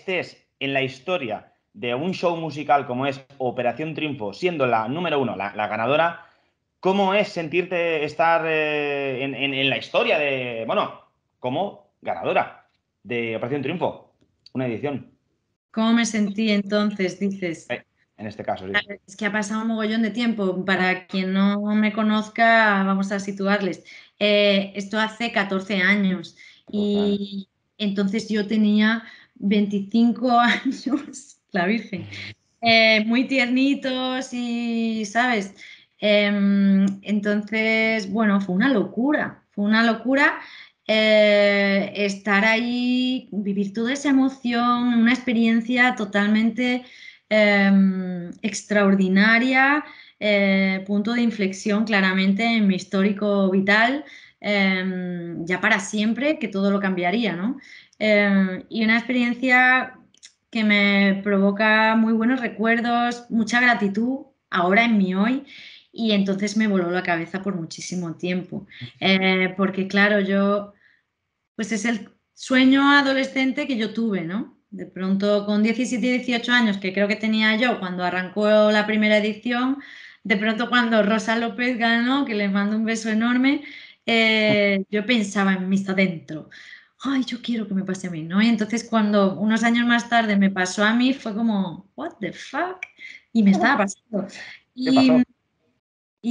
estés en la historia de un show musical como es Operación Triunfo, siendo la número uno, la, ganadora, ¿cómo es sentirte estar eh, en, la historia de, bueno, como ganadora de Operación Triunfo, una edición? ¿Cómo me sentí entonces, dices? Eh, en este caso, es que ha pasado un mogollón de tiempo. Para quien no me conozca, vamos a situarles. Eh, esto hace 14 años. Y entonces yo tenía 25 años, la Virgen, eh, muy tiernitos y, ¿sabes? Em, entonces, bueno, fue una locura, fue una locura eh, estar ahí, vivir toda esa emoción, una experiencia totalmente em, extraordinaria, eh, punto de inflexión claramente en mi histórico vital. Em, ya para siempre que todo lo cambiaría, ¿no? Em, y una experiencia que me provoca muy buenos recuerdos, mucha gratitud ahora en mi hoy y entonces me voló la cabeza por muchísimo tiempo. Eh, porque claro, yo, pues es el sueño adolescente que yo tuve, ¿no? De pronto con 17, 18 años, que creo que tenía yo cuando arrancó la primera edición, de pronto cuando Rosa López ganó, que le mando un beso enorme, eh, yo pensaba en mis dentro ay, yo quiero que me pase a mí, ¿no? Y entonces cuando unos años más tarde me pasó a mí fue como, what the fuck, y me estaba pasando. Y,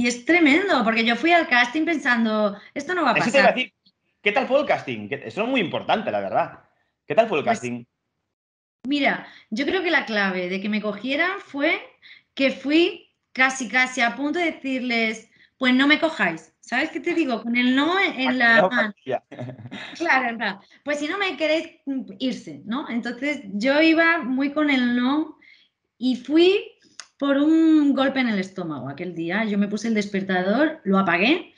es tremendo, porque yo fui al casting pensando, esto no va a pasar. ¿Qué tal fue el casting? Eso es muy importante, la verdad. ¿Qué tal fue el pues casting? mira, yo creo que la clave de que me cogieran fue que fui casi, casi a punto de decirles, pues no me cojáis, ¿Sabes qué te digo? Con el no en la mano. Claro, claro. Pues si no me queréis mm, irse, ¿no? Entonces yo iba muy con el no y fui por un golpe en el estómago aquel día. Yo me puse el despertador, lo apagué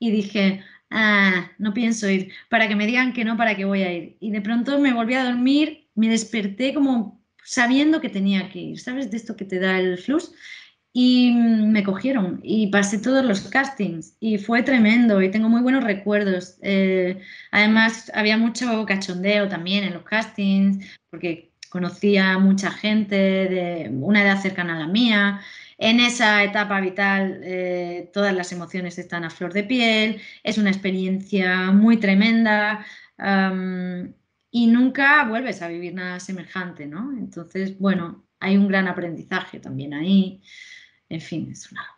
y dije, ah, no pienso ir, para que me digan que no, para que voy a ir. Y de pronto me volví a dormir, me desperté como sabiendo que tenía que ir, ¿sabes? De esto que te da el flux y me cogieron y pasé todos los castings y fue tremendo y tengo muy buenos recuerdos. Eh, además, había mucho cachondeo también en los castings porque conocía mucha gente de una edad cercana a la mía. En esa etapa vital eh, todas las emociones están a flor de piel, es una experiencia muy tremenda y nunca vuelves a vivir nada semejante, ¿no? Entonces, bueno, hay un gran aprendizaje también ahí. En fin, es una